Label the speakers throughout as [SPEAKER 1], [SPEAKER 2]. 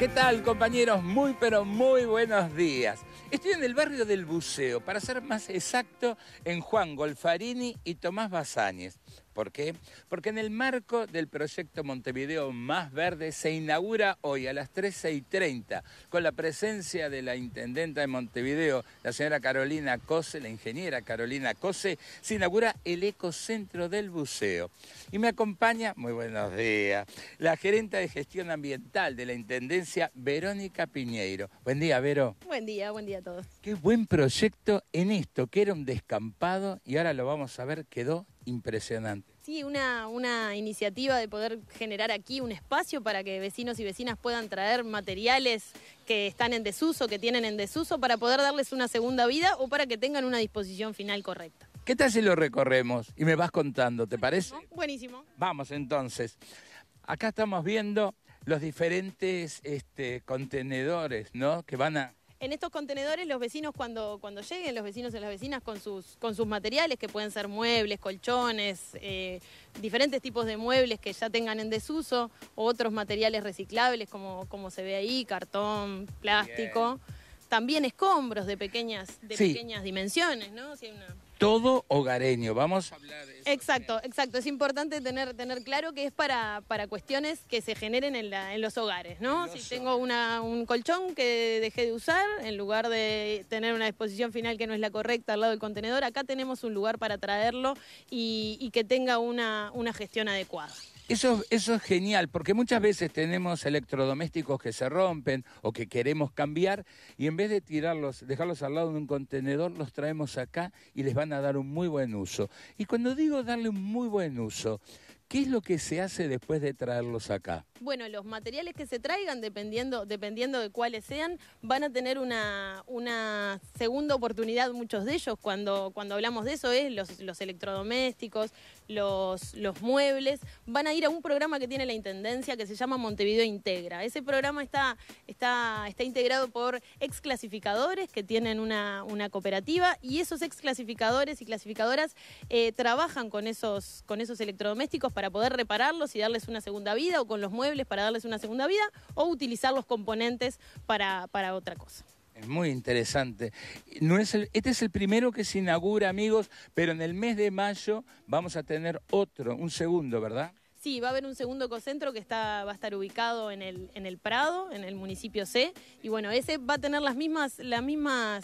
[SPEAKER 1] ¿Qué tal compañeros? Muy pero muy buenos días. Estoy en el barrio del Buceo, para ser más exacto, en Juan Golfarini y Tomás Basáñez. ¿Por qué? Porque en el marco del proyecto Montevideo Más Verde se inaugura hoy a las 13 con la presencia de la intendenta de Montevideo, la señora Carolina Cose, la ingeniera Carolina Cose, se inaugura el Ecocentro del Buceo. Y me acompaña, muy buenos días, la gerente de gestión ambiental de la Intendencia, Verónica Piñeiro. Buen día, Vero.
[SPEAKER 2] Buen día, buen día a todos.
[SPEAKER 1] Qué buen proyecto en esto, que era un descampado y ahora lo vamos a ver, quedó impresionante.
[SPEAKER 2] Sí, una, una iniciativa de poder generar aquí un espacio para que vecinos y vecinas puedan traer materiales que están en desuso, que tienen en desuso, para poder darles una segunda vida o para que tengan una disposición final correcta.
[SPEAKER 1] ¿Qué tal si lo recorremos y me vas contando, te parece? Buenísimo. Vamos entonces. Acá estamos viendo los diferentes este, contenedores ¿no? que van a
[SPEAKER 2] en estos contenedores los vecinos cuando, cuando lleguen, los vecinos y las vecinas con sus, con sus materiales, que pueden ser muebles, colchones, eh, diferentes tipos de muebles que ya tengan en desuso, otros materiales reciclables como, como se ve ahí, cartón, plástico, también escombros de pequeñas, de pequeñas dimensiones, ¿no?
[SPEAKER 1] todo hogareño. Vamos a hablar
[SPEAKER 2] Exacto, exacto. Es importante tener, tener claro que es para, cuestiones que se generen en, los hogares, ¿no? si tengo un colchón que dejé de usar, en lugar de tener una disposición final que no es la correcta al lado del contenedor, acá tenemos un lugar para traerlo y, que tenga una, una gestión adecuada.
[SPEAKER 1] Eso, eso es genial, porque muchas veces tenemos electrodomésticos que se rompen o que queremos cambiar y en vez de tirarlos, dejarlos al lado de un contenedor, los traemos acá y les van a dar un muy buen uso. Y cuando digo darle un muy buen uso, ¿Qué es lo que se hace después de traerlos acá?
[SPEAKER 2] Bueno, los materiales que se traigan, dependiendo, dependiendo de cuáles sean, van a tener una, una segunda oportunidad muchos de ellos. Cuando, cuando hablamos de eso es los, electrodomésticos, los, los muebles, van a ir a un programa que tiene la Intendencia que se llama Montevideo Integra. Ese programa está, está, está integrado por exclasificadores que tienen una, una cooperativa y esos exclasificadores y clasificadoras eh, trabajan con esos, con esos electrodomésticos para poder repararlos y darles una segunda vida o con los muebles para darles una segunda vida o utilizar los componentes para, otra cosa.
[SPEAKER 1] Es muy interesante. No es este es el primero que se inaugura, amigos, pero en el mes de mayo vamos a tener otro, un segundo, ¿verdad?
[SPEAKER 2] Sí, va a haber un segundo ecocentro que está, va a estar ubicado en el, en el Prado, en el municipio C. Y bueno, ese va a tener las mismas, la misma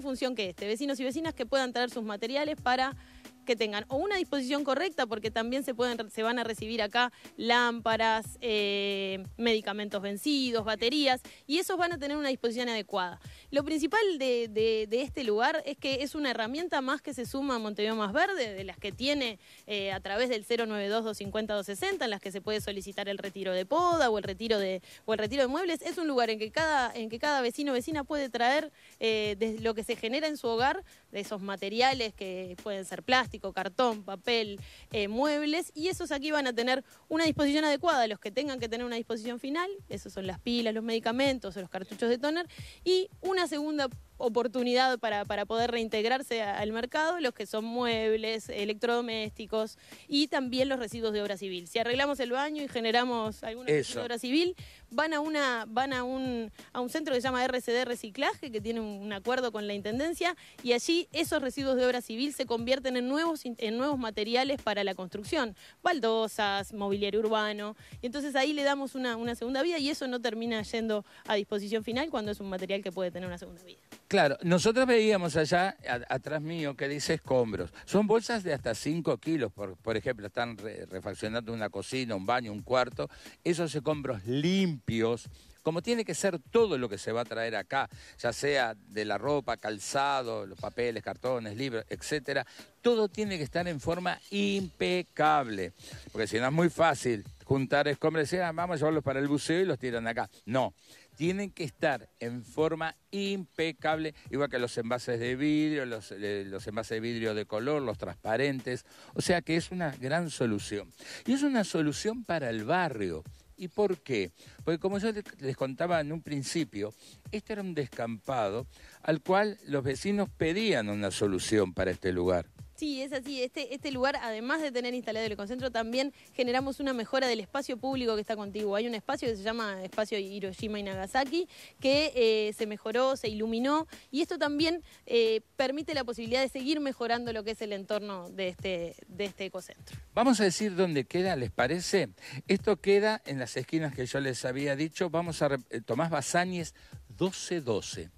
[SPEAKER 2] función que este. Vecinos y vecinas que puedan traer sus materiales para que tengan o una disposición correcta, porque también se, pueden, se van a recibir acá lámparas, eh, medicamentos vencidos, baterías, y esos van a tener una disposición adecuada. Lo principal de, este lugar es que es una herramienta más que se suma a Montevideo Más Verde, de las que tiene eh, a través del 092-250-260, en las que se puede solicitar el retiro de poda o el retiro de, o el retiro de muebles. Es un lugar en que cada, en que cada vecino o vecina puede traer eh, de lo que se genera en su hogar, de esos materiales que pueden ser plásticos, plástico, cartón, papel, eh, muebles, y esos aquí van a tener una disposición adecuada, los que tengan que tener una disposición final, esos son las pilas, los medicamentos, los cartuchos de toner, y una segunda oportunidad para, para poder reintegrarse al mercado, los que son muebles, electrodomésticos y también los residuos de obra civil. Si arreglamos el baño y generamos alguna de obra civil, van a una van a un a un centro que se llama RCD Reciclaje que tiene un acuerdo con la intendencia y allí esos residuos de obra civil se convierten en nuevos en nuevos materiales para la construcción, baldosas, mobiliario urbano y entonces ahí le damos una una segunda vida y eso no termina yendo a disposición final cuando es un material que puede tener una segunda vida.
[SPEAKER 1] Claro, nosotros veíamos allá, atrás mío, que dice escombros. Son bolsas de hasta 5 kilos, por, ejemplo, están refaccionando una cocina, un baño, un cuarto. Esos escombros limpios, como tiene que ser todo lo que se va a traer acá, ya sea de la ropa, calzado, los papeles, cartones, libros, etcétera, todo tiene que estar en forma impecable. Porque si no es muy fácil juntar escombros y decir, ah, vamos a llevarlos para el buceo y los tiran acá. No tienen que estar en forma impecable, igual que los envases de vidrio, eh, los, envases de vidrio de color, los transparentes. O sea que es una gran solución. Y es una solución para el barrio. ¿Y por qué? Porque como yo les contaba en un principio, este era un descampado al cual los vecinos pedían una solución para este lugar.
[SPEAKER 2] Sí, es así. Este, este, lugar, además de tener instalado el ecocentro, también generamos una mejora del espacio público que está contigo. Hay un espacio que se llama Espacio Hiroshima y Nagasaki, que eh, se mejoró, se iluminó, y esto también eh, permite la posibilidad de seguir mejorando lo que es el entorno de este, de este ecocentro.
[SPEAKER 1] Vamos a decir dónde queda, ¿les parece? Esto queda en las esquinas que yo les había dicho. Vamos a... Eh, Tomás Basáñez, 1212.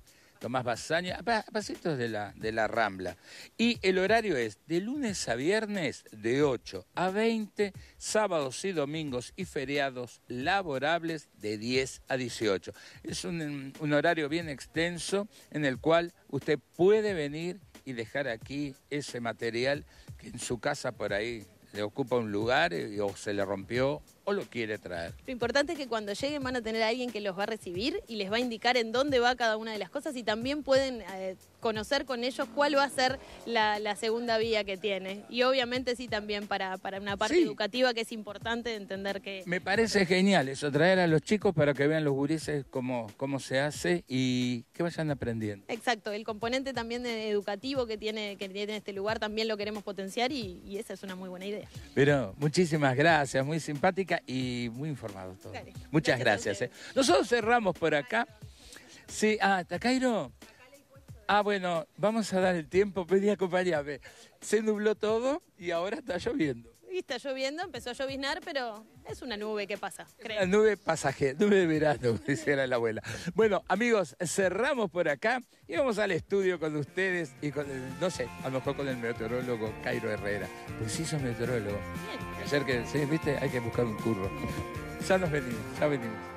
[SPEAKER 1] Tomás Bazaña, pasitos de la, de la Rambla. Y el horario es de lunes a viernes de 8 a 20, sábados y domingos y feriados laborables de 10 a 18. Es un, horario bien extenso en el cual usted puede venir y dejar aquí ese material que en su casa por ahí le ocupa un lugar eh, o se le rompió o lo quiere traer.
[SPEAKER 2] Lo importante es que cuando lleguen van a tener a alguien que los va a recibir y les va a indicar en dónde va cada una de las cosas y también pueden eh, conocer con ellos cuál va a ser la, segunda vía que tiene. Y obviamente sí también para, para una parte educativa que es importante entender que... Me
[SPEAKER 1] parece genial eso, traer a los chicos para que vean los gurises cómo, cómo se hace y que vayan aprendiendo.
[SPEAKER 2] Exacto, el componente también educativo que tiene, que tiene este lugar también lo queremos potenciar y esa es una muy buena idea.
[SPEAKER 1] Pero muchísimas gracias, muy simpática y muy informado todo. Muchas gracias. Eh. Nosotros cerramos por acá. Sí, ah, Cairo Ah, bueno, vamos a dar el tiempo, pedí acompañarme. Se nubló todo y ahora está lloviendo
[SPEAKER 2] y está lloviendo, empezó a lloviznar, pero es una nube que pasa, creo. Una
[SPEAKER 1] nube pasajera, nube de verano, decía la abuela. Bueno, amigos, cerramos por acá y vamos al estudio con ustedes y con, no sé, a lo mejor con el meteorólogo Cairo Herrera. Pues sí, son meteorólogo. Bien. Ayer que, sí, viste, hay que buscar un curro. Ya nos venimos, ya venimos.